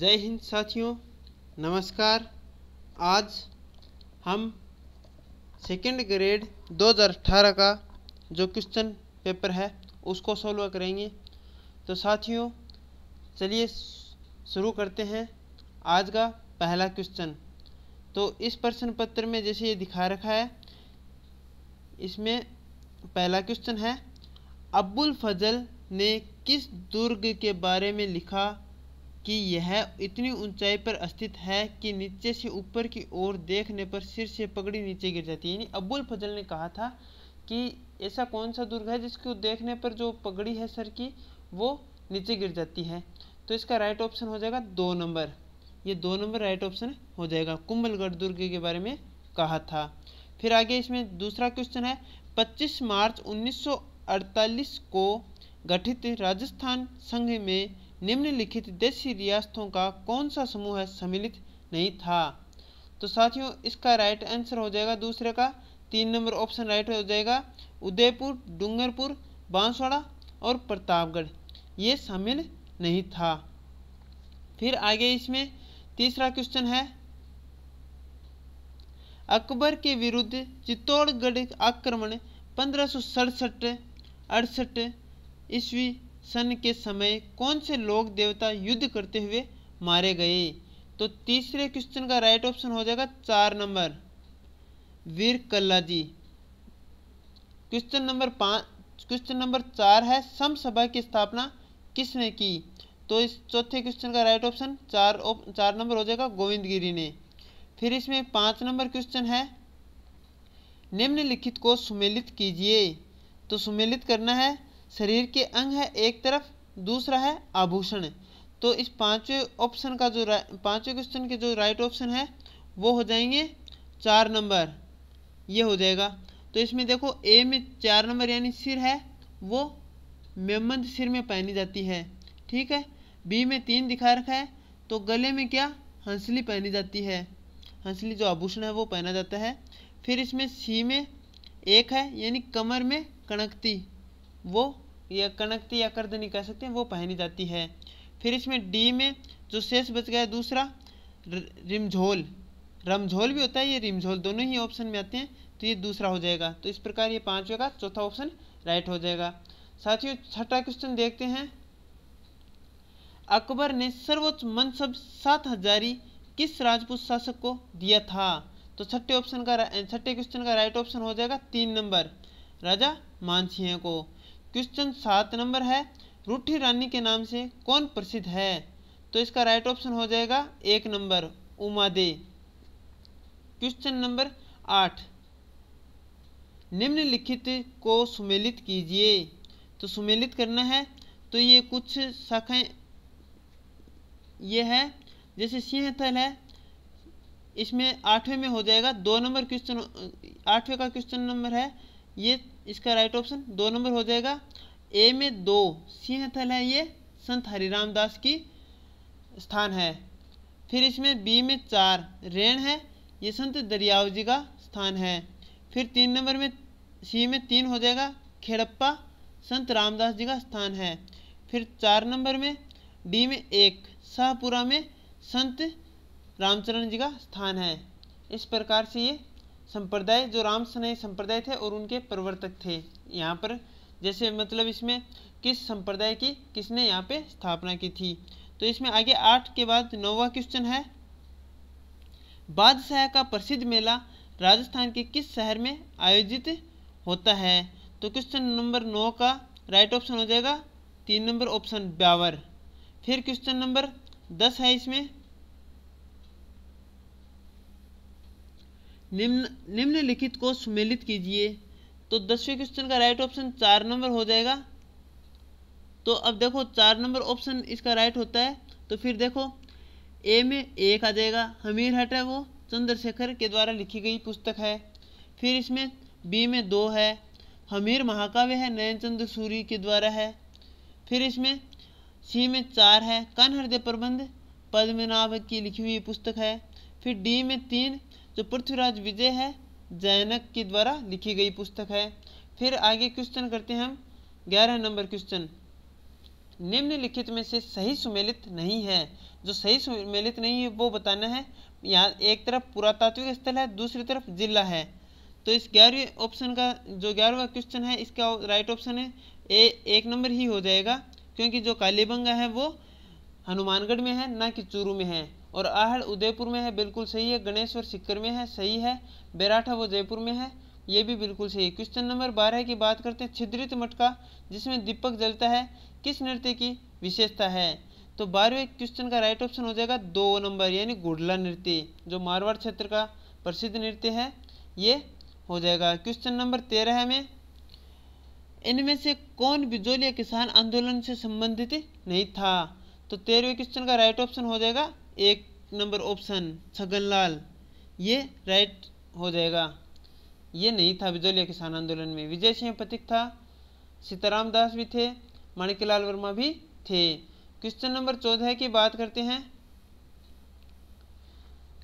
जय हिंद साथियों नमस्कार आज हम सेकेंड ग्रेड 2018 का जो क्वेश्चन पेपर है उसको सॉल्व करेंगे तो साथियों चलिए शुरू करते हैं आज का पहला क्वेश्चन तो इस प्रश्न पत्र में जैसे ये दिखा रखा है इसमें पहला क्वेश्चन है अब्बुल फजल ने किस दुर्ग के बारे में लिखा कि यह इतनी ऊंचाई पर स्थित है कि नीचे से ऊपर की ओर देखने पर सिर से पगड़ी नीचे गिर जाती है यानी अबुल फजल ने कहा था कि ऐसा कौन सा दुर्ग है जिसको देखने पर जो पगड़ी है सर की वो नीचे गिर जाती है तो इसका राइट ऑप्शन हो जाएगा दो नंबर ये दो नंबर राइट ऑप्शन हो जाएगा कुंभलगढ़ दुर्ग के बारे में कहा था फिर आगे इसमें दूसरा क्वेश्चन है 25 मार्च 1948 को गठित राजस्थान संघ में निम्नलिखित देशी रियासतों का कौन सा समूह सम्मिलित नहीं था तो साथियों इसका राइट आंसर हो जाएगा दूसरे का तीन नंबर ऑप्शन राइट हो जाएगा उदयपुर डूंगरपुर बांसवाड़ा और प्रतापगढ़ ये शामिल नहीं था फिर आगे इसमें तीसरा क्वेश्चन है अकबर के विरुद्ध चित्तौड़गढ़ आक्रमण पंद्रह सौ सड़सठ अड़सठ ईस्वी सन के समय कौन से लोक देवता युद्ध करते हुए मारे गए तो तीसरे क्वेश्चन का राइट ऑप्शन हो जाएगा चार number Veer ji question number पाँच क्वेश्चन नंबर चार है सम सभा की स्थापना किसने की तो इस चौथे क्वेश्चन का राइट ऑप्शन चार ओप, चार नंबर हो जाएगा गोविंद गिरी ने फिर इसमें पाँच नंबर क्वेश्चन है निम्नलिखित को सुमेलित कीजिए तो सुमेलित करना है शरीर के अंग है एक तरफ दूसरा है आभूषण तो इस पांचवें ऑप्शन का जो पांचवे क्वेश्चन के जो राइट ऑप्शन है वो हो जाएंगे चार नंबर ये हो जाएगा तो इसमें देखो ए में चार नंबर यानी सिर है वो मेमंद सिर में पहनी जाती है ठीक है बी में तीन दिखा रखा है तो गले में क्या हंसली पहनी जाती है हंसली जो आभूषण है वो पहना जाता है फिर इसमें सी में एक है यानी कमर में कणकती वो या कनक या करदनी कह सकते हैं वो पहनी जाती है फिर इसमें डी में जो शेष बच गया दूसरा रिमझोल रमझोल भी होता है ये रिमझोल दोनों ही ऑप्शन में आते हैं तो ये दूसरा हो जाएगा तो इस प्रकार ये पाँचवें का चौथा ऑप्शन राइट हो जाएगा साथियों छठा क्वेश्चन देखते हैं अकबर ने सर्वोच्च मनसब सात हजारी किस राजपूत शासक को दिया था तो छठे ऑप्शन का छठे क्वेश्चन का राइट ऑप्शन हो जाएगा तीन नंबर राजा मानसिंह को क्वेश्चन सात नंबर है रूठी रानी के नाम से कौन प्रसिद्ध है तो इसका राइट ऑप्शन हो जाएगा एक number Umade question number आठ निम्नलिखित को सुमेलित कीजिए तो सुमेलित करना है तो ये कुछ शाखाएं ये है जैसे सिंहथल है इसमें आठवें में हो जाएगा दो नंबर क्वेश्चन आठवें का क्वेश्चन नंबर है ये इसका राइट ऑप्शन दो नंबर हो जाएगा ए में दो सिंहथल है ये संत हरिराम दास की स्थान है फिर इसमें बी में चार रेण है ये संत दरियाव जी का स्थान है फिर तीन नंबर में सी में तीन हो जाएगा खेड़प्पा संत रामदास जी का स्थान है फिर चार नंबर में डी में एक शाहपुरा में संत रामचरण जी का स्थान है इस प्रकार से ये संप्रदाय जो राम सनई संप्रदाय थे और उनके प्रवर्तक थे यहाँ पर जैसे मतलब इसमें किस संप्रदाय की किसने यहाँ पे स्थापना की थी तो इसमें आगे आठ के बाद नौवा क्वेश्चन है बादशाह का प्रसिद्ध मेला राजस्थान के किस शहर में आयोजित होता है तो क्वेश्चन नंबर नौ का राइट ऑप्शन हो जाएगा तीन नंबर ऑप्शन ब्यावर फिर क्वेश्चन नंबर दस है इसमें निम्न निम्नलिखित को सुमेलित कीजिए तो दसवें क्वेश्चन का राइट ऑप्शन चार नंबर हो जाएगा तो अब देखो चार नंबर ऑप्शन इसका राइट होता है तो फिर देखो ए में एक आ जाएगा हमीर हट है वो चंद्रशेखर के द्वारा लिखी गई पुस्तक है फिर इसमें बी में दो है हमीर महाकाव्य है नयन चंद्र सूरी के द्वारा है फिर इसमें सी में चार है कन हृदय प्रबंध पद्मनाभ की लिखी हुई पुस्तक है फिर डी में तीन जो पृथ्वीराज विजय है जैनक के द्वारा लिखी गई पुस्तक है फिर आगे क्वेश्चन करते हैं हम ग्यारह नंबर क्वेश्चन निम्नलिखित में से सही सुमेलित नहीं है जो सही सुमेलित नहीं है वो बताना है यहाँ एक तरफ पुरातात्विक स्थल है दूसरी तरफ जिला है तो इस ग्यारहवें ऑप्शन का जो ग्यारहवा क्वेश्चन है इसका राइट ऑप्शन है ए एक नंबर ही हो जाएगा क्योंकि जो कालीबंगा है वो हनुमानगढ़ में है ना कि चूरू में है और आहड़ उदयपुर में है बिल्कुल सही है गणेश्वर सिक्कर में है सही है बेराठा वो जयपुर में है ये भी बिल्कुल सही है क्वेश्चन नंबर बारह की बात करते हैं छिद्रित मटका जिसमें दीपक जलता है किस नृत्य की विशेषता है तो बारहवें क्वेश्चन का राइट ऑप्शन हो जाएगा दो नंबर यानी गुडला नृत्य जो मारवाड़ क्षेत्र का प्रसिद्ध नृत्य है ये हो जाएगा क्वेश्चन नंबर तेरह में इनमें से कौन बिजोलिया किसान आंदोलन से संबंधित नहीं था तो तेरहवें क्वेश्चन का राइट ऑप्शन हो जाएगा एक नंबर ऑप्शन छगन लाल ये राइट हो जाएगा ये नहीं था बिजोलिया किसान आंदोलन में विजय सिंह पथिक था सीताराम दास भी थे माणिकलाल वर्मा भी थे क्वेश्चन नंबर चौदह की बात करते हैं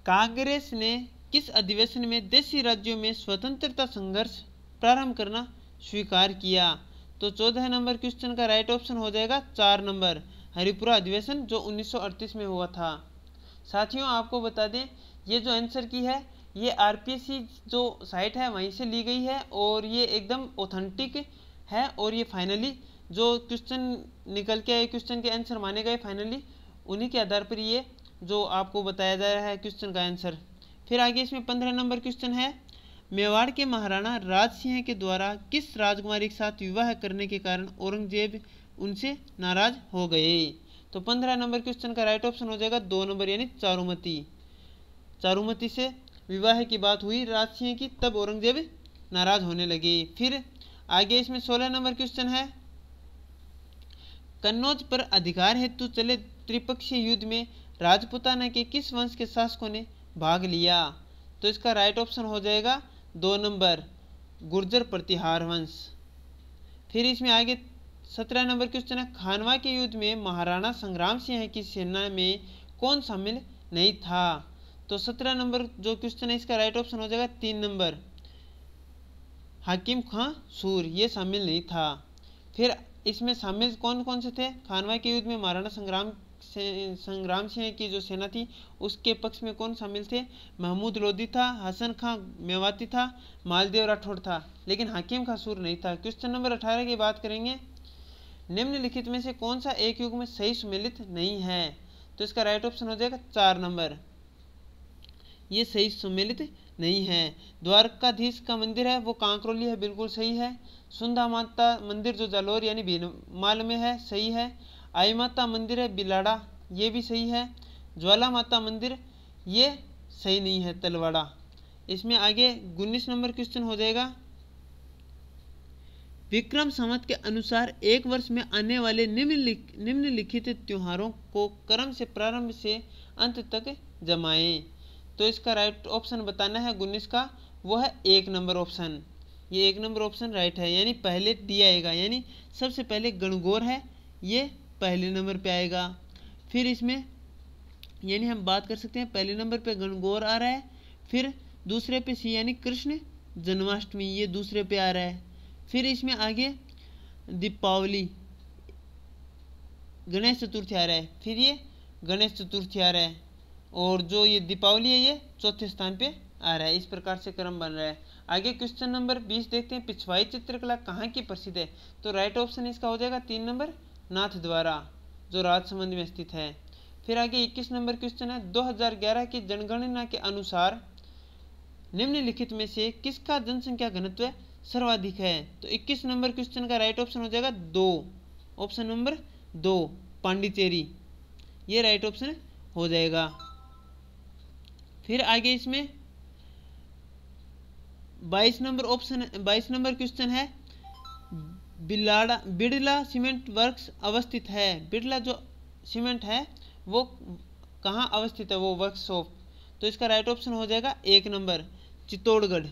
कांग्रेस ने किस अधिवेशन में देशी राज्यों में स्वतंत्रता संघर्ष प्रारंभ करना स्वीकार किया तो चौदह नंबर क्वेश्चन का राइट ऑप्शन हो जाएगा चार नंबर हरिपुरा अधिवेशन जो 1938 में हुआ था साथियों आपको बता दें ये जो आंसर की है ये आर जो साइट है वहीं से ली गई है और ये एकदम ऑथेंटिक है और ये फाइनली जो क्वेश्चन निकल के आए क्वेश्चन के आंसर माने गए फाइनली उन्हीं के आधार पर ये जो आपको बताया जा रहा है क्वेश्चन का आंसर फिर आगे इसमें पंद्रह नंबर क्वेश्चन है मेवाड़ के महाराणा राज सिंह के द्वारा किस राजकुमारी के साथ विवाह करने के कारण औरंगजेब उनसे नाराज हो गए तो पंद्रह नंबर क्वेश्चन का राइट ऑप्शन हो जाएगा दो नंबर यानी चारुमती चारुमती से विवाह की बात हुई राजसिंह की तब औरंगजेब नाराज होने लगे फिर आगे इसमें सोलह नंबर क्वेश्चन है कन्नौज पर अधिकार हेतु चले त्रिपक्षीय युद्ध में राजपुताना के किस वंश के शासकों ने भाग लिया तो इसका राइट ऑप्शन हो जाएगा दो नंबर गुर्जर प्रतिहार वंश फिर इसमें आगे सत्रह नंबर क्वेश्चन है खानवा के युद्ध में महाराणा संग्राम सिंह की सेना में कौन शामिल नहीं था तो सत्रह नंबर जो क्वेश्चन है इसका राइट ऑप्शन हो जाएगा तीन नंबर हाकिम खां सूर ये शामिल नहीं था फिर इसमें शामिल कौन कौन से थे खानवा के युद्ध में महाराणा संग्राम से संग्राम सिंह की जो सेना थी उसके पक्ष में कौन शामिल थे महमूद लोधी था हसन खां मेवाती था मालदेव राठौड़ था लेकिन हाकिम खां सूर नहीं था क्वेश्चन नंबर अठारह की बात करेंगे निम्नलिखित में से कौन सा एक युग में सही सुमिलित नहीं है तो इसका राइट ऑप्शन हो जाएगा चार नंबर ये सही सुमेलित नहीं है द्वारकाधीश का मंदिर है वो कांकरोली है बिल्कुल सही है सुंदा माता मंदिर जो जालोर यानी भीनमाल में है सही है आई माता मंदिर है बिलाड़ा ये भी सही है ज्वाला माता मंदिर ये सही नहीं है तलवाड़ा इसमें आगे उन्नीस नंबर क्वेश्चन हो जाएगा विक्रम संवत के अनुसार एक वर्ष में आने वाले निम्नलिखित निम्नलिखित त्योहारों को क्रम से प्रारंभ से अंत तक जमाएं तो इसका राइट ऑप्शन बताना है गुनिस का वो है एक नंबर ऑप्शन ये एक नंबर ऑप्शन राइट है यानी पहले डी आएगा यानी सबसे पहले गणगौर है ये पहले नंबर पे आएगा फिर इसमें यानी हम बात कर सकते हैं पहले नंबर पे गणगौर आ रहा है फिर दूसरे पे सी यानी कृष्ण जन्माष्टमी ये दूसरे पे आ रहा है फिर इसमें आगे दीपावली गणेश चतुर्थी आ रहा है फिर ये गणेश चतुर्थी आ रहा है और जो ये दीपावली है ये चौथे स्थान पे आ रहा है इस प्रकार से क्रम बन रहा है आगे क्वेश्चन नंबर बीस देखते हैं पिछवाई चित्रकला कहाँ की प्रसिद्ध है तो राइट ऑप्शन इसका हो जाएगा तीन नंबर नाथ द्वारा जो राजसमंद में स्थित है फिर आगे इक्कीस नंबर क्वेश्चन है 2011 की जनगणना के अनुसार निम्नलिखित में से किसका जनसंख्या घनत्व सर्वाधिक है तो 21 नंबर क्वेश्चन का राइट ऑप्शन हो जाएगा दो ऑप्शन नंबर दो पांडिचेरी ये राइट ऑप्शन हो जाएगा फिर आगे इसमें 22 नंबर ऑप्शन 22 नंबर क्वेश्चन है बिलाड़ा बिड़ला सीमेंट वर्क्स अवस्थित है बिड़ला जो सीमेंट है वो कहाँ अवस्थित है वो वर्कशॉप तो इसका राइट ऑप्शन हो जाएगा एक नंबर चित्तौड़गढ़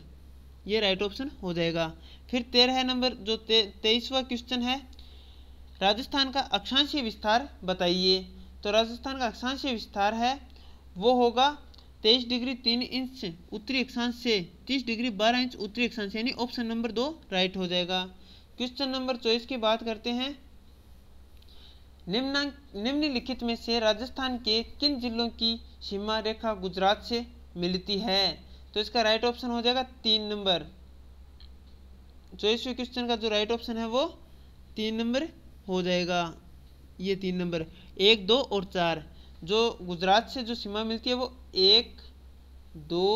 ये राइट ऑप्शन हो जाएगा फिर तेरह नंबर जो ते, तेईसवा क्वेश्चन है राजस्थान का अक्षांशीय विस्तार बताइए तो राजस्थान का अक्षांशीय विस्तार है वो होगा तेईस डिग्री तीन इंच उत्तरी अक्षांश से तीस डिग्री बारह इंच उत्तरी अक्षांश यानी ऑप्शन नंबर दो राइट हो जाएगा क्वेश्चन नंबर चौबीस की बात करते हैं निम्न निम्नलिखित में से राजस्थान के किन जिलों की सीमा रेखा गुजरात से मिलती है तो इसका राइट ऑप्शन हो जाएगा तीन नंबर चौबीसवें क्वेश्चन का जो राइट ऑप्शन है वो तीन नंबर हो जाएगा ये तीन नंबर एक दो और चार जो गुजरात से जो सीमा मिलती है वो एक दो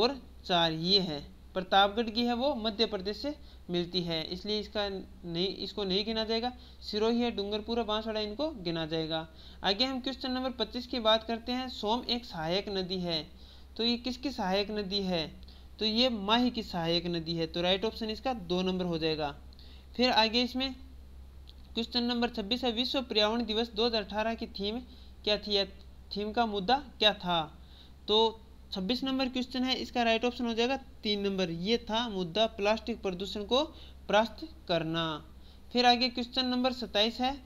और चार ये है प्रतापगढ़ की है वो मध्य प्रदेश से मिलती है इसलिए इसका नहीं इसको नहीं गिना जाएगा सिरोही है डूंगरपुर बांसवाड़ा इनको गिना जाएगा आगे हम क्वेश्चन नंबर पच्चीस की बात करते हैं सोम एक सहायक नदी है तो ये किसकी सहायक नदी है तो ये माही की सहायक नदी है तो राइट ऑप्शन इसका दो नंबर हो जाएगा फिर आगे इसमें क्वेश्चन नंबर 26 है विश्व पर्यावरण दिवस 2018 की थीम क्या थी या थीम का मुद्दा क्या था तो 26 नंबर क्वेश्चन है इसका राइट ऑप्शन हो जाएगा तीन नंबर ये था मुद्दा प्लास्टिक प्रदूषण को प्रास्त करना फिर आगे क्वेश्चन नंबर 27 है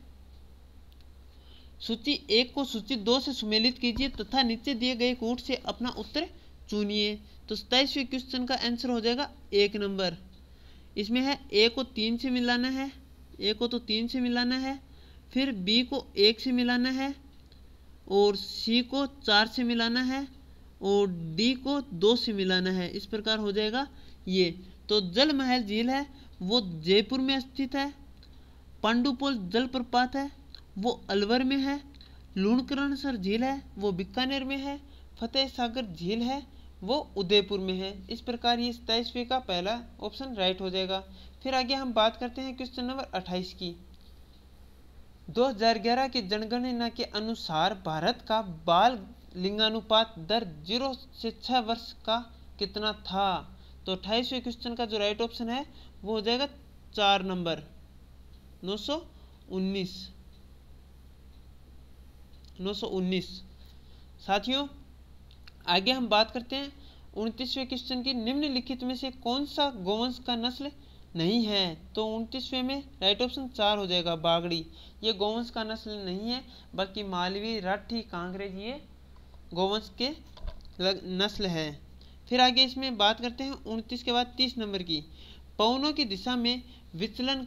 सूची एक को सूची दो से सुमेलित कीजिए तथा नीचे दिए गए कोट से अपना उत्तर चुनिए तो सताइसवें क्वेश्चन का आंसर हो जाएगा एक नंबर इसमें है ए को तीन से मिलाना है ए को तो तीन से मिलाना है फिर बी को एक से मिलाना है और सी को चार से मिलाना है और डी को दो से मिलाना है इस प्रकार हो जाएगा ये तो जल महल झील है वो जयपुर में स्थित है पांडुपोल जलप्रपात है वो अलवर में है लूणकरण सर झील है वो बीकानेर में है फतेह सागर झील है वो उदयपुर में है इस प्रकार ये सताइसवें का पहला ऑप्शन राइट हो जाएगा फिर आगे हम बात करते हैं क्वेश्चन नंबर अट्ठाईस की 2011 की जनगणना के अनुसार भारत का बाल लिंगानुपात दर जीरो से छः वर्ष का कितना था तो अट्ठाईसवें क्वेश्चन का जो राइट ऑप्शन है वो हो जाएगा चार नंबर नौ सौ उन्नीस 919 साथियों आगे हम बात करते हैं उनतीसवें क्वेश्चन की निम्नलिखित में से कौन सा गोवंश का नस्ल नहीं है तो उनतीसवें में राइट ऑप्शन चार हो जाएगा बागड़ी ये गोवंश का नस्ल नहीं है बल्कि मालवी राठी कांग्रेज ये गोवंश के लग, नस्ल है फिर आगे इसमें बात करते हैं उनतीस के बाद तीस नंबर की पवनों की दिशा में विचलन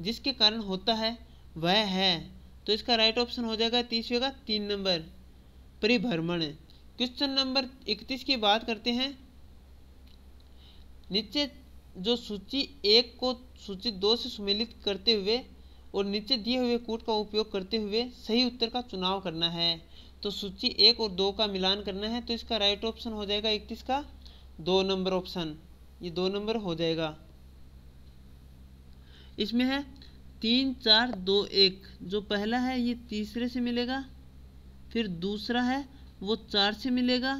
जिसके कारण होता है वह है तो इसका राइट ऑप्शन हो जाएगा तीसरे का तीन नंबर परिभ्रमण क्वेश्चन नंबर इकतीस की बात करते हैं नीचे जो सूची एक को सूची दो से सुमेलित करते हुए और नीचे दिए हुए कूट का उपयोग करते हुए सही उत्तर का चुनाव करना है तो सूची एक और दो का मिलान करना है तो इसका राइट ऑप्शन हो जाएगा इकतीस का दो नंबर ऑप्शन ये दो नंबर हो जाएगा इसमें है तीन चार दो एक जो पहला है ये तीसरे से मिलेगा फिर दूसरा है वो चार से मिलेगा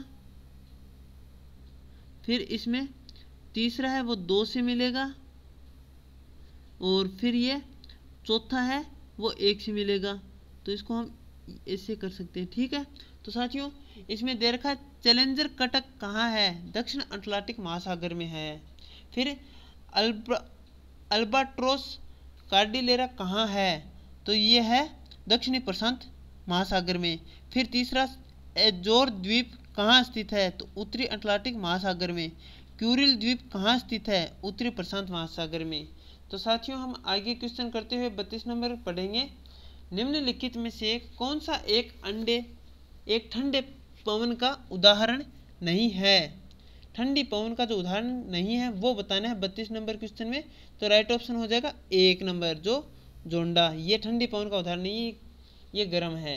फिर इसमें तीसरा है वो दो से मिलेगा और फिर ये चौथा है वो एक से मिलेगा तो इसको हम ऐसे कर सकते हैं ठीक है तो साथियों इसमें दे रखा चैलेंजर कटक कहाँ है दक्षिण अटलांटिक महासागर में है फिर अल्बा अल्बाट्रोस कार्डिलेरा कहाँ है तो ये है दक्षिणी प्रशांत महासागर में फिर तीसरा एजोर द्वीप कहाँ स्थित है तो उत्तरी अटलांटिक महासागर में क्यूरिल द्वीप कहाँ स्थित है उत्तरी प्रशांत महासागर में तो साथियों हम आगे क्वेश्चन करते हुए बत्तीस नंबर पढ़ेंगे निम्नलिखित में से कौन सा एक अंडे एक ठंडे पवन का उदाहरण नहीं है ठंडी पवन का जो उदाहरण नहीं है वो बताना है बत्तीस नंबर क्वेश्चन में तो राइट ऑप्शन हो जाएगा एक नंबर जो जोंडा ये ठंडी पवन का उदाहरण नहीं ये गर्म है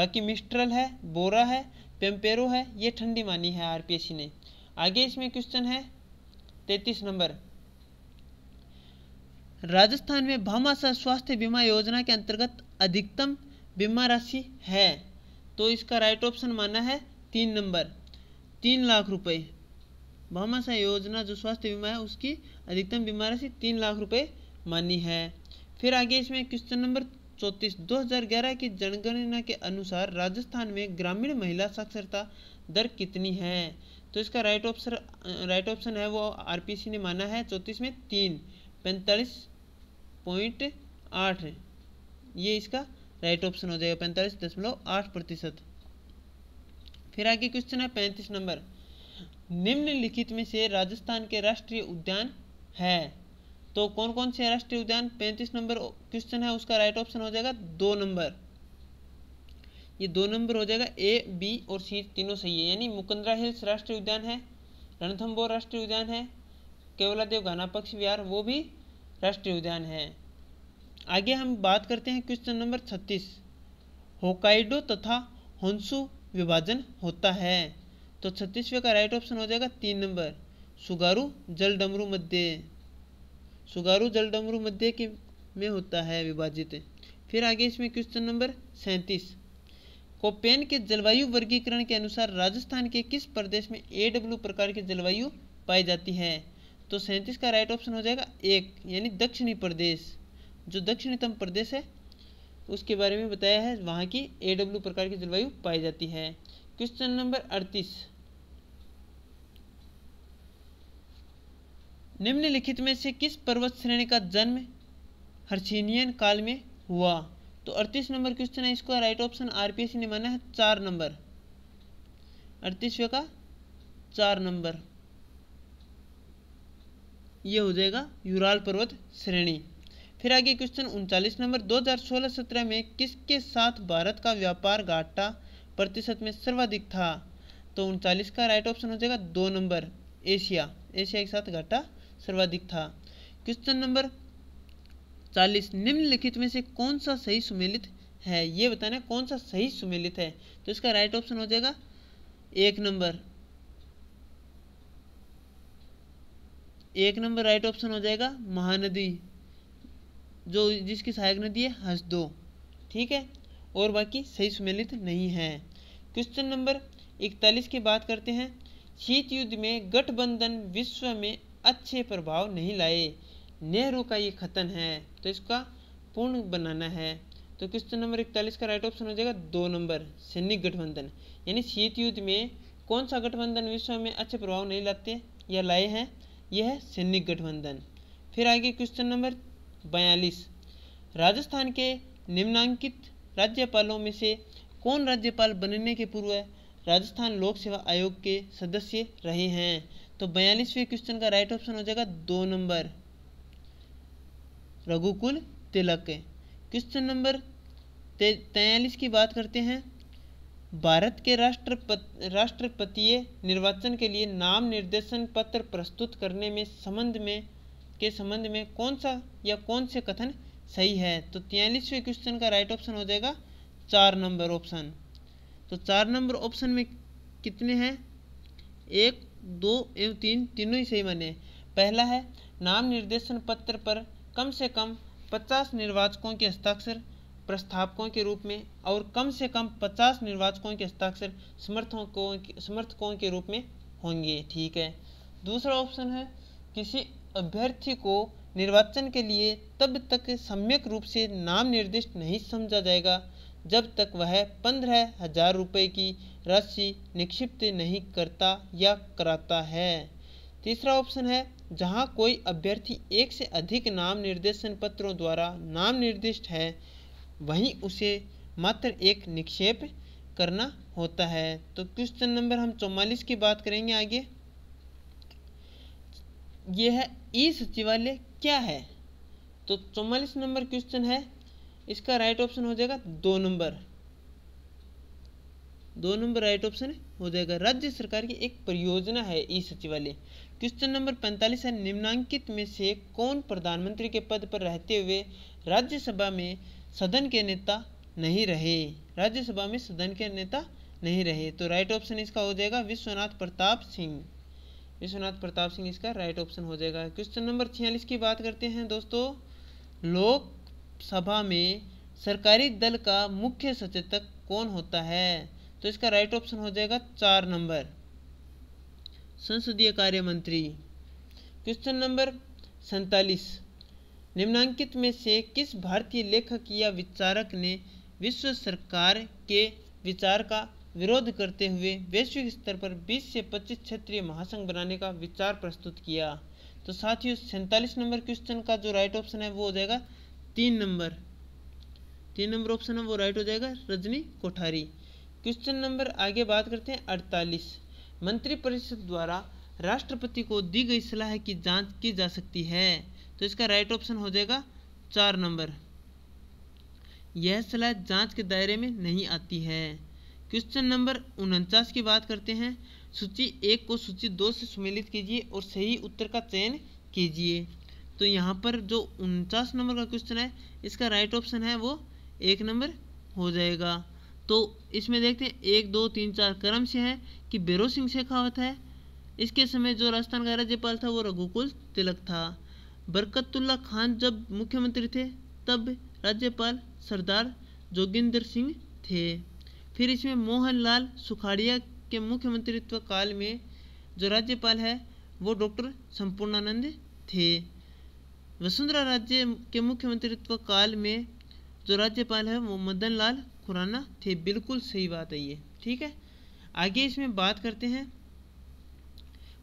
बाकी मिस्ट्रल है बोरा है पेम्पेरो है ये ठंडी मानी है आरपीएससी ने आगे इसमें क्वेश्चन है तैतीस नंबर राजस्थान में भामाशाह स्वास्थ्य बीमा योजना के अंतर्गत अधिकतम बीमा राशि है तो इसका राइट ऑप्शन माना है तीन नंबर तीन लाख रुपए भामाशाह योजना जो स्वास्थ्य बीमा है उसकी अधिकतम बीमा राशि तीन लाख रुपए मानी है फिर आगे इसमें क्वेश्चन नंबर चौंतीस 2011 की जनगणना के अनुसार राजस्थान में ग्रामीण महिला साक्षरता दर कितनी है तो इसका राइट ऑप्शन राइट ऑप्शन है वो आर ने माना है चौंतीस में तीन पैंतालीस पॉइंट आठ ये इसका राइट ऑप्शन हो जाएगा पैंतालीस दशमलव आठ प्रतिशत फिर आगे क्वेश्चन है पैंतीस नंबर निम्नलिखित में से राजस्थान के राष्ट्रीय उद्यान है तो कौन कौन से राष्ट्रीय उद्यान पैंतीस नंबर क्वेश्चन है उसका राइट ऑप्शन हो जाएगा दो नंबर ये दो नंबर हो जाएगा ए बी और सी तीनों सही है यानी मुकंदरा हिल्स राष्ट्रीय उद्यान है रणथम्बोर राष्ट्रीय उद्यान है केवलादेव घाना पक्ष विहार वो भी राष्ट्रीय उद्यान है आगे हम बात करते हैं क्वेश्चन नंबर छत्तीस होकाइडो तथा होंसू विभाजन होता है तो छत्तीसवें का राइट ऑप्शन हो जाएगा तीन नंबर सुगारू जल डमरू मध्य सुगारू जल डमरू मध्य के में होता है विभाजित फिर आगे इसमें क्वेश्चन नंबर सैंतीस कोपेन के जलवायु वर्गीकरण के अनुसार राजस्थान के किस प्रदेश में ए डब्ल्यू प्रकार की जलवायु पाई जाती है तो सैंतीस का राइट ऑप्शन हो जाएगा एक यानी दक्षिणी प्रदेश जो दक्षिणतम प्रदेश है उसके बारे में बताया है वहाँ की ए डब्ल्यू प्रकार की जलवायु पाई जाती है क्वेश्चन नंबर अड़तीस निम्नलिखित में से किस पर्वत श्रेणी का जन्म हर्सीनियन काल में हुआ तो अड़तीस नंबर क्वेश्चन है इसका राइट ऑप्शन आरपीएससी ने माना है चार नंबर अड़तीसवे का चार नंबर ये हो जाएगा यूराल पर्वत श्रेणी फिर आगे क्वेश्चन उनचालीस नंबर 2016-17 में किसके साथ भारत का व्यापार घाटा प्रतिशत में सर्वाधिक था तो उनचालीस का राइट ऑप्शन हो जाएगा दो नंबर एशिया एशिया के साथ घाटा सर्वाधिक था क्वेश्चन नंबर चालीस निम्नलिखित में से कौन सा सही सुमेलित है ये बताना कौन सा सही सुमेलित है तो इसका राइट ऑप्शन हो जाएगा एक नंबर एक नंबर राइट ऑप्शन हो जाएगा महानदी जो जिसकी सहायक नदी है हंसदो ठीक है और बाकी सही सुमेलित नहीं है क्वेश्चन नंबर इकतालीस की बात करते हैं शीत युद्ध में गठबंधन विश्व में अच्छे प्रभाव नहीं लाए नेहरू का ये खतन है तो इसका पूर्ण बनाना है तो क्वेश्चन नंबर इकतालीस का राइट ऑप्शन हो जाएगा दो नंबर सैनिक गठबंधन यानी शीत युद्ध में कौन सा गठबंधन विश्व में अच्छे प्रभाव नहीं लाते या लाए हैं यह है सैनिक गठबंधन फिर आगे क्वेश्चन नंबर बयालीस राजस्थान के निम्नांकित राज्यपालों में से कौन राज्यपाल बनने के पूर्व राजस्थान लोक सेवा आयोग के सदस्य रहे हैं तो बयालीसवें क्वेश्चन का राइट ऑप्शन हो जाएगा दो नंबर रघुकुल तिलक क्वेश्चन नंबर तैयलीस की बात करते हैं भारत के राष्ट्रपति राष्ट्रपतीय निर्वाचन के लिए नाम निर्देशन पत्र प्रस्तुत करने में संबंध में के संबंध में कौन सा या कौन से कथन सही है तो तैयलीसवें क्वेश्चन का राइट ऑप्शन हो जाएगा चार नंबर ऑप्शन तो चार नंबर ऑप्शन में कितने हैं एक दो एवं तीन तीनों ही सही बने पहला है नाम निर्देशन पत्र पर कम से कम पचास निर्वाचकों के हस्ताक्षर प्रस्थापकों के रूप में और कम से कम पचास निर्वाचकों के हस्ताक्षर समर्थकों समर्थकों के रूप में होंगे ठीक है दूसरा ऑप्शन है किसी अभ्यर्थी को निर्वाचन के लिए तब तक सम्यक रूप से नाम निर्दिष्ट नहीं समझा जाएगा जब तक वह पंद्रह हजार रुपये की राशि निक्षिप्त नहीं करता या कराता है तीसरा ऑप्शन है जहां कोई अभ्यर्थी एक से अधिक नाम निर्देशन पत्रों द्वारा नाम निर्दिष्ट है वहीं उसे मात्र एक निक्षेप करना होता है तो क्वेश्चन नंबर हम चौवालीस की बात करेंगे आगे यह ई सचिवालय क्या है तो चौवालीस नंबर क्वेश्चन है इसका राइट ऑप्शन हो जाएगा दो नंबर दो नंबर राइट ऑप्शन हो जाएगा राज्य सरकार की एक परियोजना है ई सचिवालय क्वेश्चन नंबर पैंतालीस है निम्नांकित में से कौन प्रधानमंत्री के पद पर रहते हुए राज्यसभा में सदन के नेता नहीं रहे राज्यसभा में सदन के नेता नहीं रहे तो राइट ऑप्शन इसका हो जाएगा विश्वनाथ प्रताप सिंह विश्वनाथ प्रताप सिंह इसका राइट ऑप्शन हो जाएगा क्वेश्चन नंबर छियालीस की बात करते हैं दोस्तों लोक सभा में सरकारी दल का मुख्य सचेतक कौन होता है तो इसका राइट ऑप्शन हो जाएगा चार नंबर संसदीय कार्य मंत्री क्वेश्चन नंबर सैतालीस निम्नांकित में से किस भारतीय लेखक या विचारक ने विश्व सरकार के विचार का विरोध करते हुए वैश्विक स्तर पर 20 से 25 क्षेत्रीय महासंघ बनाने का विचार प्रस्तुत किया तो साथियों सैंतालीस नंबर क्वेश्चन का जो राइट ऑप्शन है वो हो जाएगा तीन नंबर तीन नंबर ऑप्शन है वो राइट हो जाएगा रजनी कोठारी क्वेश्चन नंबर आगे बात करते हैं अड़तालीस मंत्रिपरिषद द्वारा राष्ट्रपति को दी गई सलाह की जांच की जा सकती है तो इसका राइट ऑप्शन हो जाएगा चार नंबर यह सलाह जांच के दायरे में नहीं आती है क्वेश्चन नंबर उनचास की बात करते हैं सूची एक को सूची दो से सम्मिलित कीजिए और सही उत्तर का चयन कीजिए तो यहाँ पर जो उनचास नंबर का क्वेश्चन है इसका राइट ऑप्शन है वो एक नंबर हो जाएगा तो इसमें देखते हैं एक दो तीन चार क्रम से है कि बेरो सिंह शेखावत है इसके समय जो राजस्थान का राज्यपाल था वो रघुकुल तिलक था बरकतुल्ला खान जब मुख्यमंत्री थे तब राज्यपाल सरदार जोगिंदर सिंह थे फिर इसमें मोहनलाल सुखाड़िया के मुख्यमंत्रित्व काल में जो राज्यपाल है वो डॉक्टर संपूर्णानंद थे वसुंधरा राज्य के मुख्यमंत्रित्व काल में जो राज्यपाल है वो मदन लाल खुराना थे बिल्कुल सही बात है ये ठीक है आगे इसमें बात करते हैं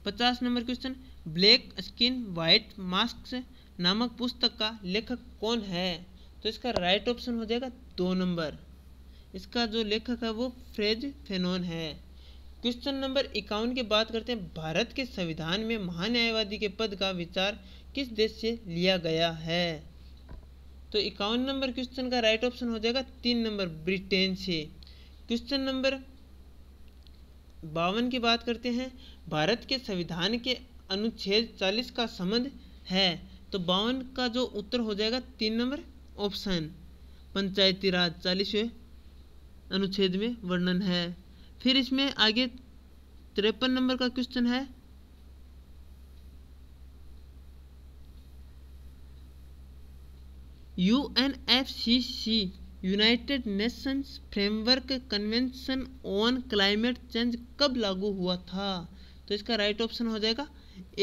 पचास number question black skin white mask नामक पुस्तक का लेखक कौन है तो इसका राइट ऑप्शन हो जाएगा दो नंबर इसका जो लेखक है वो फ्रेज फेनोन है क्वेश्चन नंबर इक्यावन की बात करते हैं भारत के संविधान में महान्यायवादी के पद का विचार किस देश से लिया गया है तो इक्यावन नंबर क्वेश्चन का राइट ऑप्शन हो जाएगा तीन नंबर ब्रिटेन से क्वेश्चन नंबर बावन की बात करते हैं भारत के संविधान के अनुच्छेद चालीस का संबंध है तो बावन का जो उत्तर हो जाएगा तीन नंबर ऑप्शन पंचायती राज चालीसवें अनुच्छेद में वर्णन है फिर इसमें आगे तिरपन नंबर का क्वेश्चन है U N F C C united nations framework convention on climate change कब लागू हुआ था तो इसका राइट ऑप्शन हो जाएगा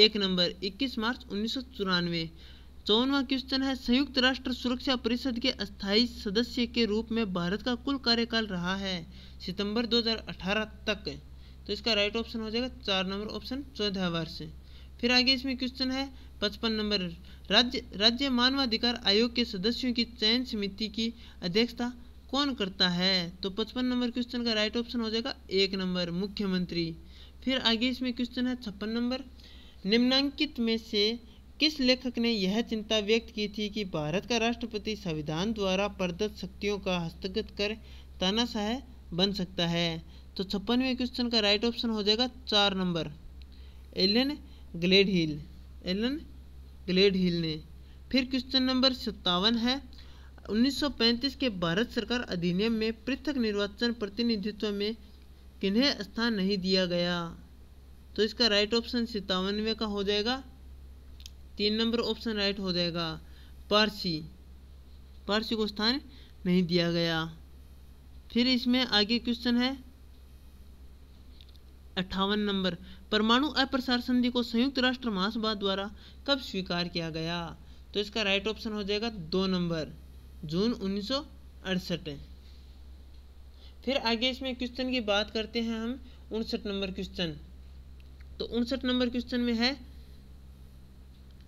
एक नंबर 21 मार्च उन्नीस सौ चौरानवे क्वेश्चन है संयुक्त राष्ट्र सुरक्षा परिषद के अस्थायी सदस्य के रूप में भारत का कुल कार्यकाल रहा है सितंबर 2018 तक तो इसका राइट ऑप्शन हो जाएगा चार नंबर ऑप्शन चौदह वर्ष फिर आगे इसमें क्वेश्चन है पचपन नंबर राज्य राज्य मानवाधिकार आयोग के सदस्यों की चयन समिति की अध्यक्षता कौन करता है तो पचपन नंबर क्वेश्चन का राइट ऑप्शन हो जाएगा एक नंबर मुख्यमंत्री फिर आगे इसमें क्वेश्चन है छप्पन नंबर निम्नांकित में से किस लेखक ने यह चिंता व्यक्त की थी कि भारत का राष्ट्रपति संविधान द्वारा प्रदत्त शक्तियों का हस्तगत कर तानाशाह बन सकता है तो छप्पनवें क्वेश्चन का राइट ऑप्शन हो जाएगा चार number alien glade hill Allen glade hill ने फिर क्वेश्चन नंबर सत्तावन है 1935 के भारत सरकार अधिनियम में पृथक निर्वाचन प्रतिनिधित्व में किन्हें स्थान नहीं दिया गया तो इसका राइट ऑप्शन सत्तावनवे का हो जाएगा तीन नंबर ऑप्शन राइट हो जाएगा पारसी पारसी को स्थान नहीं दिया गया फिर इसमें आगे क्वेश्चन है अट्ठावन नंबर परमाणु अप्रसार संधि को संयुक्त राष्ट्र महासभा द्वारा कब स्वीकार किया गया तो इसका राइट ऑप्शन हो जाएगा दो नंबर जून उन्नीस फिर आगे इसमें क्वेश्चन की बात करते हैं हम उनसठ नंबर क्वेश्चन तो उनसठ नंबर क्वेश्चन में है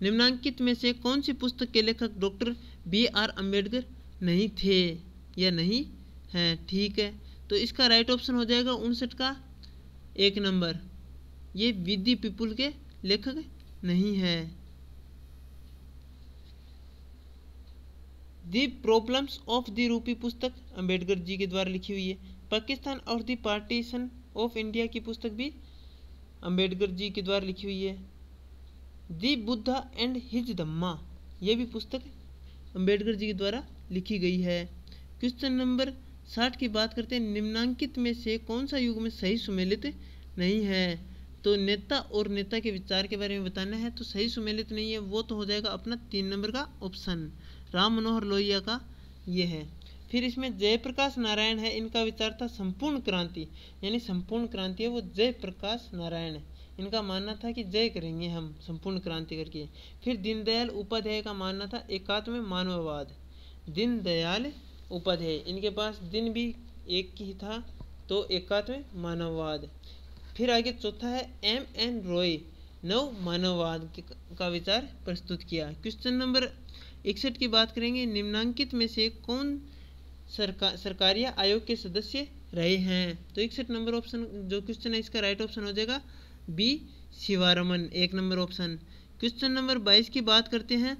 निम्नांकित में से कौन सी पुस्तक के लेखक डॉक्टर बी आर अम्बेडकर नहीं थे या नहीं है ठीक है तो इसका राइट ऑप्शन हो जाएगा उनसठ का एक नंबर ये विधि पिपुल के लेखक नहीं है दी प्रॉब्लम्स ऑफ द रूपी पुस्तक अंबेडकर जी के द्वारा लिखी हुई है पाकिस्तान और द पार्टीशन ऑफ इंडिया की पुस्तक भी अंबेडकर जी के द्वारा लिखी हुई है the Buddha and his Dhamma यह भी पुस्तक अंबेडकर जी के द्वारा लिखी गई है क्वेश्चन नंबर साठ की बात करते हैं निम्नांकित में से कौन सा युग में सही सुमेलित नहीं है तो नेता और नेता के विचार के बारे में बताना है तो सही सुमेलित नहीं है वो तो हो जाएगा अपना तीन नंबर का ऑप्शन राम मनोहर लोहिया का ये है फिर इसमें जयप्रकाश नारायण है इनका विचार था संपूर्ण क्रांति यानी संपूर्ण क्रांति है वो जयप्रकाश नारायण है इनका मानना था कि जय करेंगे हम संपूर्ण क्रांति करके फिर दीनदयाल उपाध्याय का मानना था एकात्म मानववाद दीनदयाल उपाध्याय इनके पास दिन भी एक ही था तो एकात्म मानववाद फिर आगे चौथा है एम एन रॉय नव मानववाद का विचार प्रस्तुत किया क्वेश्चन नंबर इकसठ की बात करेंगे निम्नांकित में से कौन सरकार सरकारी आयोग के सदस्य रहे हैं तो इकसठ नंबर ऑप्शन जो क्वेश्चन है इसका राइट ऑप्शन हो जाएगा बी शिवारमन एक नंबर ऑप्शन क्वेश्चन नंबर बाईस की बात करते हैं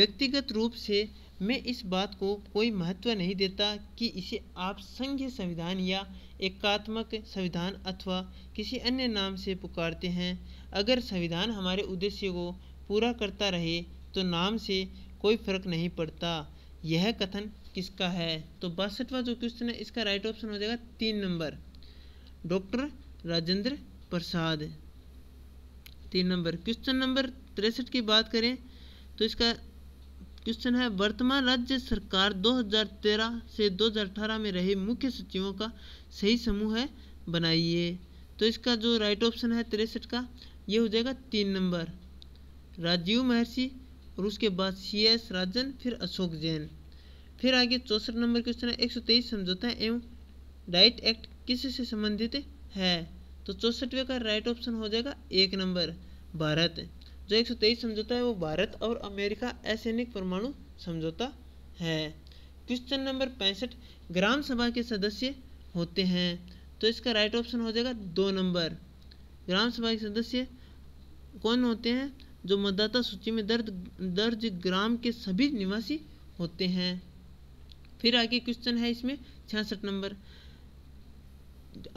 व्यक्तिगत रूप से मैं इस बात को कोई महत्व नहीं देता कि इसे आप संघीय संविधान या एकात्मक संविधान अथवा किसी अन्य नाम से पुकारते हैं अगर संविधान हमारे उद्देश्य को पूरा करता रहे तो नाम से कोई फर्क नहीं पड़ता यह कथन किसका है तो बासठवा जो क्वेश्चन है इसका राइट ऑप्शन हो जाएगा तीन नंबर डॉक्टर राजेंद्र प्रसाद तीन नंबर क्वेश्चन नंबर तिरसठ की बात करें तो इसका क्वेश्चन है वर्तमान राज्य सरकार 2013 से 2018 में रहे मुख्य सचिवों का सही समूह है बनाइए तो इसका जो राइट ऑप्शन है तिरसठ का ये हो जाएगा तीन नंबर राजीव महर्षि और उसके बाद सी एस राजन फिर अशोक जैन फिर आगे चौसठ नंबर क्वेश्चन है एक सौ तेईस समझौता एवं डाइट एक्ट किस से संबंधित है तो चौसठवें का राइट ऑप्शन हो जाएगा एक नंबर भारत जो एक समझौता है वो भारत और अमेरिका असैनिक परमाणु समझौता है क्वेश्चन नंबर पैंसठ ग्राम सभा के सदस्य होते हैं तो इसका राइट ऑप्शन हो जाएगा दो नंबर ग्राम सभा के सदस्य कौन होते हैं जो मतदाता सूची में दर्ज दर्ज ग्राम के सभी निवासी होते हैं फिर आगे क्वेश्चन है इसमें छियासठ नंबर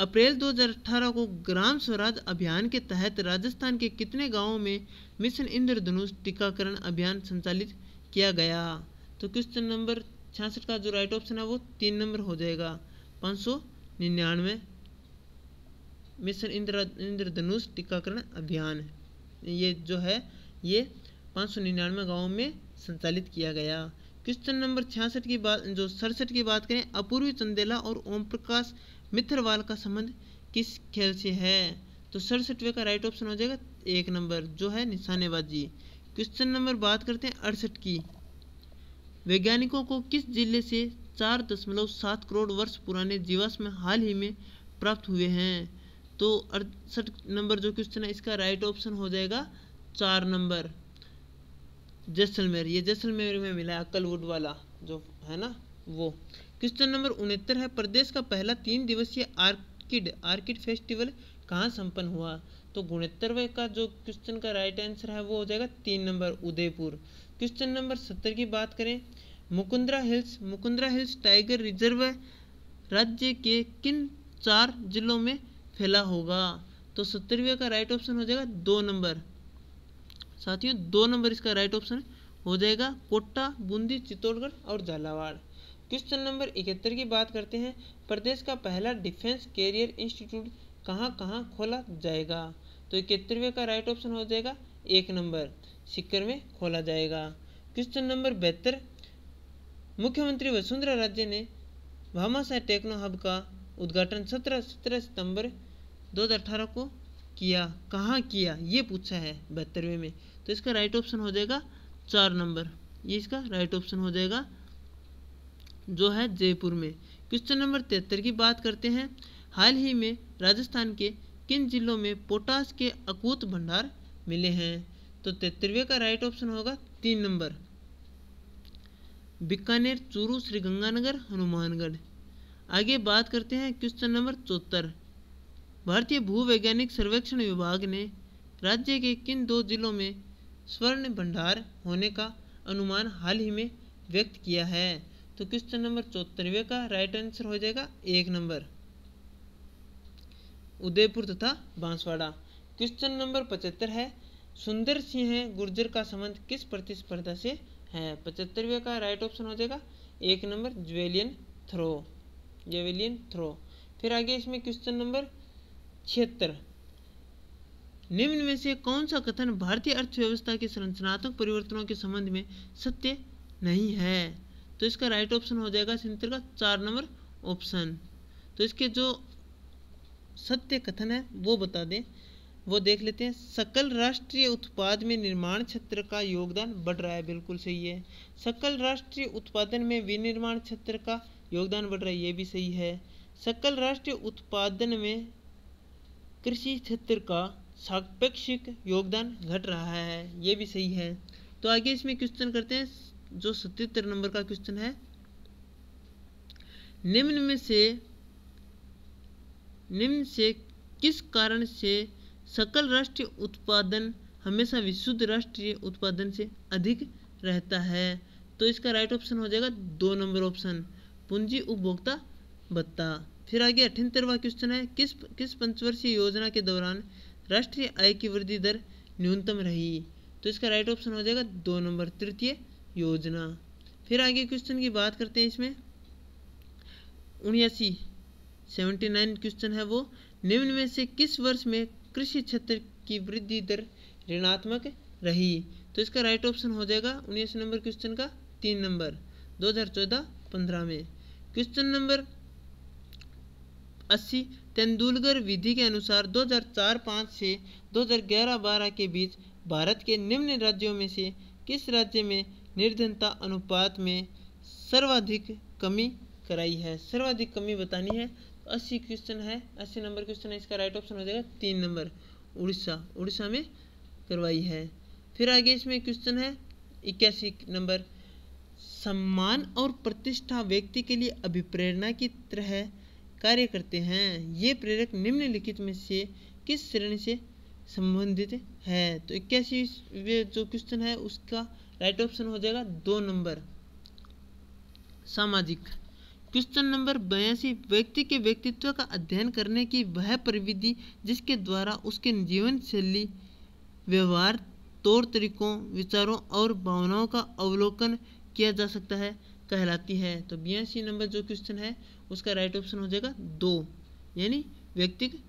अप्रैल 2018 को ग्राम स्वराज अभियान के तहत राजस्थान के कितने गांवों में मिशन इंद्रधनुष टीकाकरण अभियान संचालित किया गया तो क्वेश्चन नंबर छियासठ का जो राइट ऑप्शन है वो तीन नंबर हो जाएगा पाँच सौ निन्यानवे मिशन इंद्र इंद्रधनुष टीकाकरण अभियान ये जो है ये पाँच सौ निन्यानवे गाँवों में संचालित किया गया क्वेश्चन नंबर छियासठ की बात जो सड़सठ की बात करें अपूर्वी चंदेला और ओम प्रकाश मित्रवाल का संबंध किस खेल से है तो सड़सठवें का राइट ऑप्शन हो जाएगा एक नंबर जो है निशानेबाजी क्वेश्चन नंबर बात करते हैं अड़सठ की वैज्ञानिकों को किस जिले से चार दशमलव सात करोड़ वर्ष पुराने जीवाश्म हाल ही में प्राप्त हुए हैं तो अड़सठ नंबर जो क्वेश्चन है इसका राइट ऑप्शन हो जाएगा चार नंबर जैसलमेर ये जैसलमेर में मिला है अक्लवुड वाला जो है ना वो क्वेश्चन नंबर उनहत्तर है प्रदेश का पहला तीन दिवसीय आर्किड आर्किड फेस्टिवल कहाँ संपन्न हुआ तो गुणहत्तरवे का जो क्वेश्चन का राइट आंसर है वो हो जाएगा तीन नंबर उदयपुर क्वेश्चन नंबर सत्तर की बात करें Mukundra hills Mukundra hills tiger reserve राज्य के किन चार जिलों में फैला होगा तो सत्तरवे का राइट ऑप्शन हो जाएगा दो नंबर साथियों दो नंबर इसका राइट ऑप्शन हो जाएगा कोटा बूंदी चित्तौड़गढ़ और झालावाड़ क्वेश्चन नंबर इकहत्तर की बात करते हैं प्रदेश का पहला डिफेंस कैरियर इंस्टीट्यूट कहाँ कहाँ खोला जाएगा तो इकहत्तरवें का राइट ऑप्शन हो जाएगा एक नंबर सिक्कर में खोला जाएगा क्वेश्चन नंबर बहत्तर मुख्यमंत्री वसुंधरा राजे ने भामाशाह टेक्नो हब का उद्घाटन सत्रह सत्रह सितंबर 2018 को किया कहाँ किया ये पूछा है बहत्तरवें में तो इसका राइट ऑप्शन हो जाएगा चार नंबर ये इसका राइट ऑप्शन हो जाएगा जो है जयपुर में क्वेश्चन नंबर तिहत्तर की बात करते हैं हाल ही में राजस्थान के किन जिलों में पोटास के अकूत भंडार मिले हैं तो तेतरवे का राइट ऑप्शन होगा तीन नंबर बीकानेर चूरू श्रीगंगानगर हनुमानगढ़ आगे बात करते हैं क्वेश्चन नंबर चौहत्तर भारतीय भूवैज्ञानिक सर्वेक्षण विभाग ने राज्य के किन दो जिलों में स्वर्ण भंडार होने का अनुमान हाल ही में व्यक्त किया है तो क्वेश्चन नंबर चौहत्तरवे का राइट आंसर हो जाएगा एक नंबर उदयपुर तथा बांसवाड़ा क्वेश्चन नंबर पचहत्तर है सुंदर सिंह गुर्जर का संबंध किस प्रतिस्पर्धा से है पचहत्तरवे का राइट ऑप्शन हो जाएगा एक number javelin throw javelin throw फिर आगे इसमें क्वेश्चन नंबर छिहत्तर निम्न में से कौन सा कथन भारतीय अर्थव्यवस्था के संरचनात्मक परिवर्तनों के संबंध में सत्य नहीं है तो इसका राइट ऑप्शन हो जाएगा सिंतर का चार नंबर ऑप्शन तो इसके जो सत्य कथन है वो बता दें वो देख लेते हैं सकल राष्ट्रीय उत्पाद में निर्माण क्षेत्र का योगदान बढ़ रहा है बिल्कुल सही है सकल राष्ट्रीय उत्पादन में विनिर्माण क्षेत्र का योगदान बढ़ रहा है ये भी सही है सकल राष्ट्रीय उत्पादन में कृषि क्षेत्र का सापेक्षिक योगदान घट रहा है ये भी सही है तो आगे इसमें क्वेश्चन करते हैं जो सतहत्तर नंबर का क्वेश्चन है निम्न में से निम्न से किस कारण से सकल राष्ट्रीय उत्पादन हमेशा विशुद्ध राष्ट्रीय उत्पादन से अधिक रहता है तो इसका राइट ऑप्शन हो जाएगा दो नंबर ऑप्शन पूंजी उपभोक्ता भत्ता फिर आगे अठहत्तरवा क्वेश्चन है किस किस पंचवर्षीय योजना के दौरान राष्ट्रीय आय की वृद्धि दर न्यूनतम रही तो इसका राइट ऑप्शन हो जाएगा दो नंबर तृतीय योजना फिर आगे क्वेश्चन की बात करते हैं इसमें उन्यासी सेवेंटी नाइन क्वेश्चन है वो निम्न में से किस वर्ष में कृषि क्षेत्र की वृद्धि दर ऋणात्मक रही तो इसका राइट ऑप्शन हो जाएगा उन्नीस नंबर क्वेश्चन का तीन नंबर 2014-15 में क्वेश्चन नंबर 80 तेंदुलकर विधि के अनुसार 2004-5 से 2011-12 के बीच भारत के निम्न राज्यों में से किस राज्य में निर्धनता अनुपात में सर्वाधिक कमी कराई है सर्वाधिक कमी बतानी है तो अस्सी क्वेश्चन है अस्सी नंबर क्वेश्चन है इसका राइट ऑप्शन हो जाएगा तीन नंबर उड़ीसा उड़ीसा में करवाई है फिर आगे इसमें क्वेश्चन है इक्यासी नंबर सम्मान और प्रतिष्ठा व्यक्ति के लिए अभिप्रेरणा की तरह कार्य करते हैं ये प्रेरक निम्नलिखित में से किस श्रेणी से संबंधित है तो इक्यासी जो क्वेश्चन है उसका राइट ऑप्शन हो जाएगा दो नंबर सामाजिक क्वेश्चन नंबर बयासी व्यक्ति के व्यक्तित्व का अध्ययन करने की वह प्रविधि जिसके द्वारा उसके जीवन शैली व्यवहार तौर तरीकों विचारों और भावनाओं का अवलोकन किया जा सकता है कहलाती है तो बयासी नंबर जो क्वेश्चन है उसका राइट ऑप्शन हो जाएगा दो यानी व्यक्तिक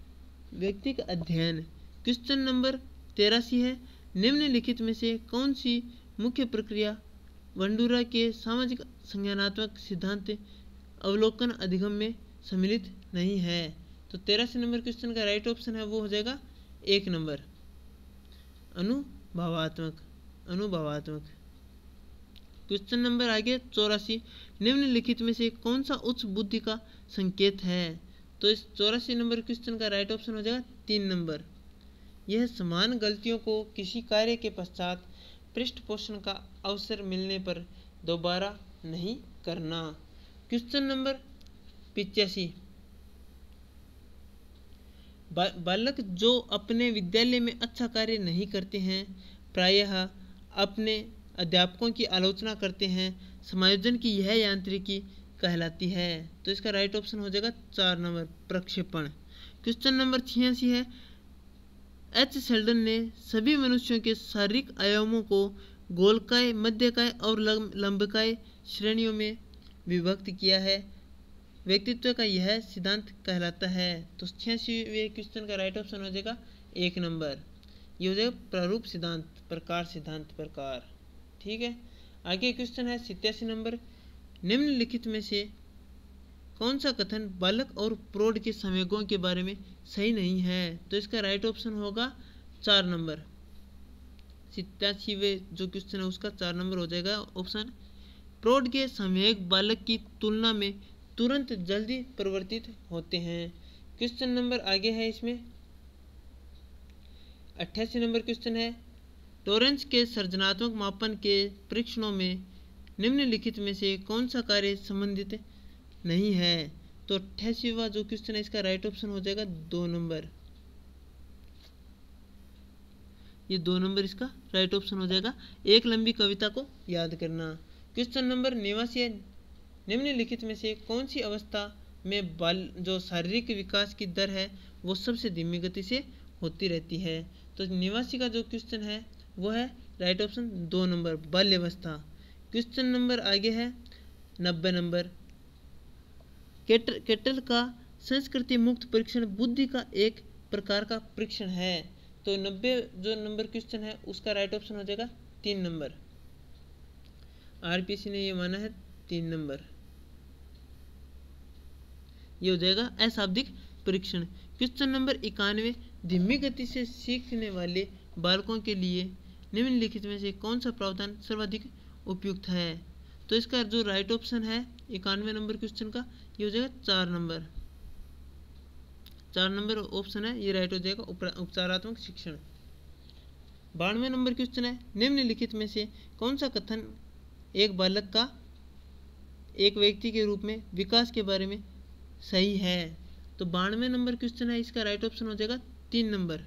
व्यक्तिक अध्ययन क्वेश्चन नंबर तेरासी है निम्नलिखित में से कौन सी मुख्य प्रक्रिया वंडूरा के सामाजिक संज्ञानात्मक सिद्धांत अवलोकन अधिगम में सम्मिलित नहीं है तो तेरासी नंबर क्वेश्चन का राइट ऑप्शन है वो हो जाएगा एक नंबर अनुभवात्मक अनुभवात्मक क्वेश्चन नंबर आगे चौरासी निम्नलिखित में से कौन सा उच्च बुद्धि का संकेत है तो इस चौरासी नंबर क्वेश्चन का राइट ऑप्शन हो जाएगा तीन नंबर यह समान गलतियों को किसी कार्य के पश्चात पृष्ठ पोषण का अवसर मिलने पर दोबारा नहीं करना क्वेश्चन नंबर पिचासी बालक जो अपने विद्यालय में अच्छा कार्य नहीं करते हैं प्रायः अपने अध्यापकों की आलोचना करते हैं समायोजन की यह यांत्रिकी कहलाती है तो इसका राइट ऑप्शन हो जाएगा चार नंबर प्रक्षेपण क्वेश्चन नंबर छियासी है एच सेल्डन ने सभी मनुष्यों के शारीरिक आयामों को गोलकाय मध्यकाय और लंबकाय श्रेणियों में विभक्त किया है व्यक्तित्व का यह सिद्धांत कहलाता है तो छिया क्वेश्चन का राइट ऑप्शन हो जाएगा एक नंबर ये हो जाएगा प्रारूप सिद्धांत प्रकार सिद्धांत प्रकार ठीक है आगे क्वेश्चन है सितयासी नंबर निम्नलिखित में से कौन सा कथन बालक और प्रौढ़ के संवेगों के बारे में सही नहीं है तो इसका राइट ऑप्शन होगा चार नंबर सितासीवे जो क्वेश्चन है उसका चार नंबर हो जाएगा ऑप्शन प्रौढ़ के संवेग बालक की तुलना में तुरंत जल्दी परिवर्तित होते हैं क्वेश्चन नंबर आगे है इसमें अट्ठासी नंबर क्वेश्चन है टोरेंस के सृजनात्मक मापन के परीक्षणों में निम्नलिखित में से कौन सा कार्य संबंधित है नहीं है तो अट्ठासी जो क्वेश्चन है इसका राइट ऑप्शन हो जाएगा दो नंबर ये दो नंबर इसका राइट ऑप्शन हो जाएगा एक लंबी कविता को याद करना क्वेश्चन नंबर निवासी है निम्नलिखित में से कौन सी अवस्था में बाल जो शारीरिक विकास की दर है वो सबसे धीमी गति से होती रहती है तो निवासी का जो क्वेश्चन है वो है राइट ऑप्शन दो नंबर बाल्यवस्था क्वेश्चन नंबर आगे है नब्बे नंबर केट, केटल का संस्कृति मुक्त परीक्षण बुद्धि का एक प्रकार का परीक्षण है तो नब्बे जो नंबर क्वेश्चन है उसका राइट ऑप्शन हो जाएगा तीन नंबर आरपीसी ने ये माना है तीन नंबर ये हो जाएगा अशाब्दिक परीक्षण क्वेश्चन नंबर इक्यानवे धीमी गति से सीखने वाले बालकों के लिए निम्नलिखित में से कौन सा प्रावधान सर्वाधिक उपयुक्त है तो इसका जो राइट ऑप्शन है इक्यानवे नंबर क्वेश्चन का ये हो जाएगा चार नंबर चार नंबर ऑप्शन है ये राइट हो जाएगा उपचारात्मक शिक्षण बानवे नंबर क्वेश्चन है निम्नलिखित में से कौन सा कथन एक बालक का एक व्यक्ति के रूप में विकास के बारे में सही है तो बानवे नंबर क्वेश्चन है इसका राइट ऑप्शन हो जाएगा तीन नंबर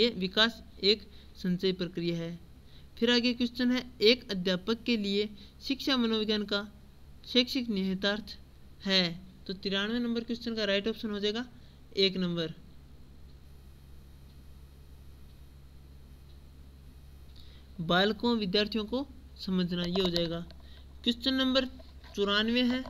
ये विकास एक संचय प्रक्रिया है फिर आगे क्वेश्चन है एक अध्यापक के लिए शिक्षा मनोविज्ञान का शैक्षिक निहितार्थ है तो तिरानवे नंबर क्वेश्चन का राइट ऑप्शन हो जाएगा एक नंबर बालकों विद्यार्थियों को समझना ये हो जाएगा क्वेश्चन नंबर चौरानवे है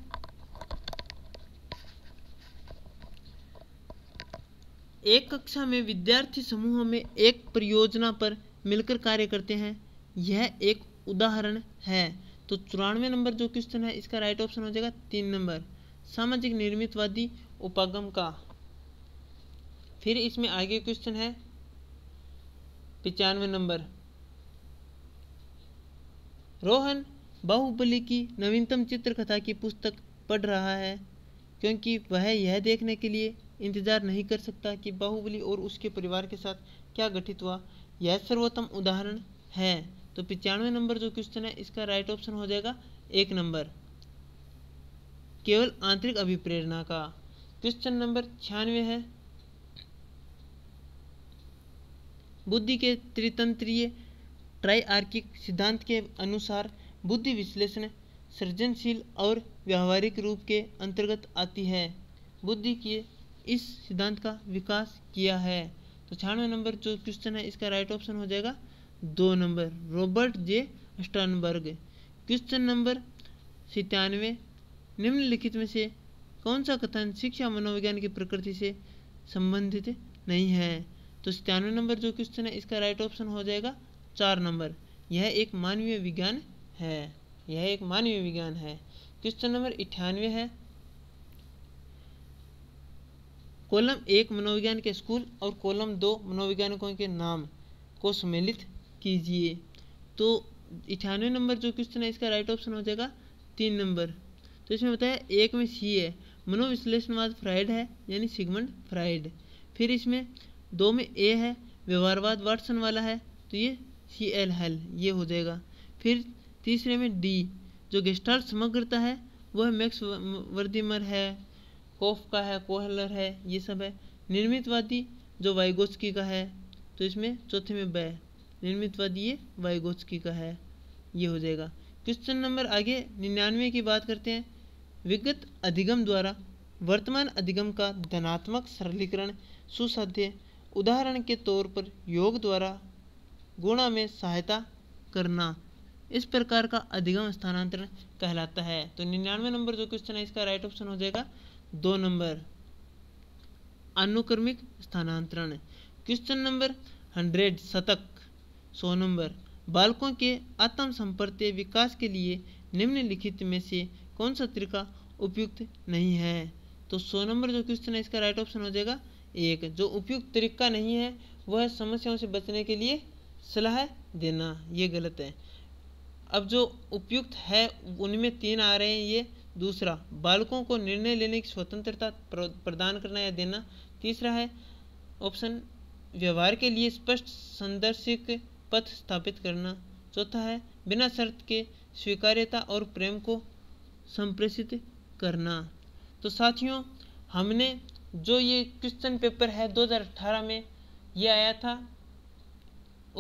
एक कक्षा में विद्यार्थी समूह में एक परियोजना पर मिलकर कार्य करते हैं यह एक उदाहरण है तो चौरानवे नंबर जो क्वेश्चन है इसका राइट ऑप्शन हो जाएगा तीन नंबर सामाजिक निर्मितवादी उपागम का फिर इसमें आगे क्वेश्चन है पचानवे नंबर रोहन बाहुबली की नवीनतम चित्रकथा की पुस्तक पढ़ रहा है क्योंकि वह यह देखने के लिए इंतजार नहीं कर सकता कि बाहुबली और उसके परिवार के साथ क्या घटित हुआ यह सर्वोत्तम उदाहरण है तो पिचानवे नंबर जो क्वेश्चन है इसका राइट ऑप्शन हो जाएगा एक नंबर केवल आंतरिक अभिप्रेरणा का क्वेश्चन नंबर छियानवे है बुद्धि के त्रितंत्रीय ट्राईआर्किक सिद्धांत के अनुसार बुद्धि विश्लेषण सृजनशील और व्यावहारिक रूप के अंतर्गत आती है बुद्धि के इस सिद्धांत का विकास किया है तो छियानवे नंबर जो क्वेश्चन है इसका राइट ऑप्शन हो जाएगा दो number Robert J Sternberg question number सितानवे निम्नलिखित में से कौन सा कथन शिक्षा मनोविज्ञान की प्रकृति से संबंधित नहीं है तो सितानवे नंबर जो क्वेश्चन है इसका राइट ऑप्शन हो जाएगा चार नंबर यह एक मानवीय विज्ञान है यह एक मानवीय विज्ञान है क्वेश्चन नंबर इठानवे है कॉलम एक मनोविज्ञान के स्कूल और कॉलम दो मनोविज्ञानिकों के नाम को सम्मिलित कीजिए तो अठानवे नंबर जो क्वेश्चन है इसका राइट ऑप्शन हो जाएगा तीन नंबर तो इसमें बताया एक में सी है मनोविश्लेषणवाद फ्राइड है यानी सिगमंड फ्राइड फिर इसमें दो में ए है व्यवहारवाद वाटसन वाला है तो ये सी एल हेल ये हो जाएगा फिर तीसरे में डी जो गेस्टार्ट समग्रता है वह मैक्स वर्दीमर है कोफ का है कोहलर है ये सब है निर्मितवादी जो वाइगोस्की का है तो इसमें चौथे में ब पद ये वाइगोत्सकी का है ये हो जाएगा क्वेश्चन नंबर आगे निन्यानवे की बात करते हैं विगत अधिगम द्वारा वर्तमान अधिगम का धनात्मक सरलीकरण सुसाध्य उदाहरण के तौर पर योग द्वारा गुणा में सहायता करना इस प्रकार का अधिगम स्थानांतरण कहलाता है तो निन्यानवे नंबर जो क्वेश्चन है इसका राइट ऑप्शन हो जाएगा दो नंबर अनुक्रमिक स्थानांतरण क्वेश्चन नंबर हंड्रेड शतक सौ नंबर बालकों के आत्म संपर्क विकास के लिए निम्नलिखित में से कौन सा तरीका उपयुक्त नहीं है तो सौ नंबर जो क्वेश्चन है इसका राइट ऑप्शन हो जाएगा एक जो उपयुक्त तरीका नहीं है वह समस्याओं से बचने के लिए सलाह देना ये गलत है अब जो उपयुक्त है उनमें तीन आ रहे हैं ये दूसरा बालकों को निर्णय लेने की स्वतंत्रता प्रदान करना या देना तीसरा है ऑप्शन व्यवहार के लिए स्पष्ट संदर्शिक पथ स्थापित करना चौथा है बिना शर्त के स्वीकार्यता और प्रेम को संप्रेषित करना तो साथियों हमने जो ये क्वेश्चन पेपर है 2018 में ये आया था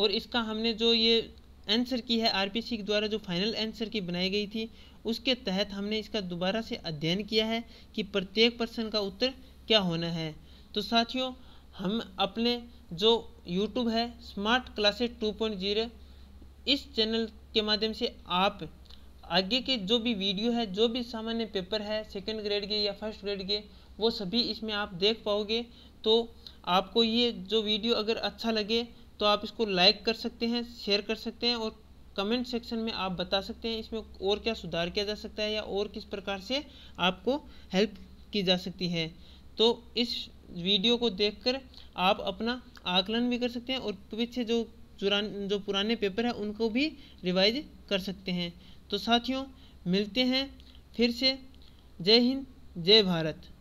और इसका हमने जो ये आंसर की है आरपीसी के द्वारा जो फाइनल आंसर की बनाई गई थी उसके तहत हमने इसका दोबारा से अध्ययन किया है कि प्रत्येक प्रश्न का उत्तर क्या होना है तो साथियों हम अपने जो यूट्यूब है smart classes two point zero इस चैनल के माध्यम से आप आगे के जो भी वीडियो है जो भी सामान्य पेपर है सेकेंड ग्रेड के या फर्स्ट ग्रेड के वो सभी इसमें आप देख पाओगे तो आपको ये जो वीडियो अगर अच्छा लगे तो आप इसको लाइक कर सकते हैं शेयर कर सकते हैं और कमेंट सेक्शन में आप बता सकते हैं इसमें और क्या सुधार किया जा सकता है या और किस प्रकार से आपको हेल्प की जा सकती है तो इस वीडियो को देखकर आप अपना आकलन भी कर सकते हैं और पीछे जो जो पुराने पेपर हैं उनको भी रिवाइज कर सकते हैं तो साथियों मिलते हैं फिर से जय हिंद जय भारत